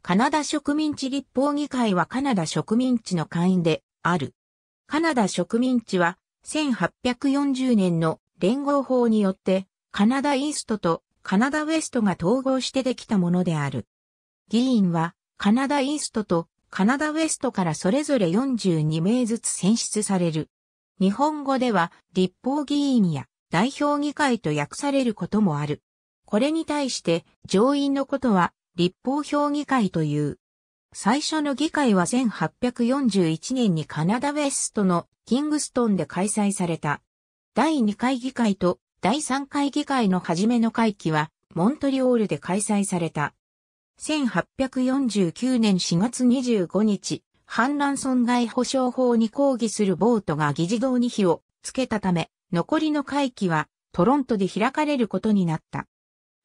カナダ植民地立法議会はカナダ植民地の会員である。カナダ植民地は1840年の連合法によってカナダイーストとカナダウエストが統合してできたものである。議員はカナダイーストとカナダウエストからそれぞれ42名ずつ選出される。日本語では立法議員や代表議会と訳されることもある。これに対して上院のことは立法評議会という。最初の議会は1841年にカナダウェストのキングストンで開催された。第2回議会と第3回議会の初めの会期はモントリオールで開催された。1849年4月25日、反乱損害保障法に抗議するボートが議事堂に火をつけたため、残りの会期はトロントで開かれることになった。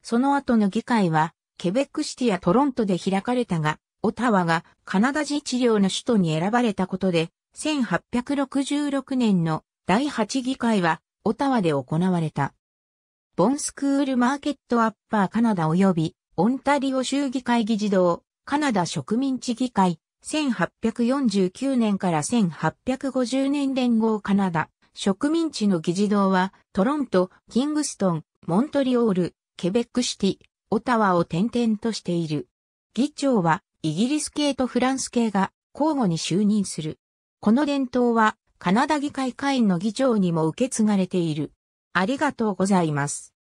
その後の議会はケベックシティやトロントで開かれたが、オタワがカナダ自治領の首都に選ばれたことで、1866年の第8議会はオタワで行われた。ボンスクールマーケットアッパーカナダ及びオンタリオ州議会議事堂、カナダ植民地議会、1849年から1850年連合カナダ植民地の議事堂はトロント、キングストン、モントリオール、ケベックシティ、オタワを転々としている。議長はイギリス系とフランス系が交互に就任する。この伝統はカナダ議会会員の議長にも受け継がれている。ありがとうございます。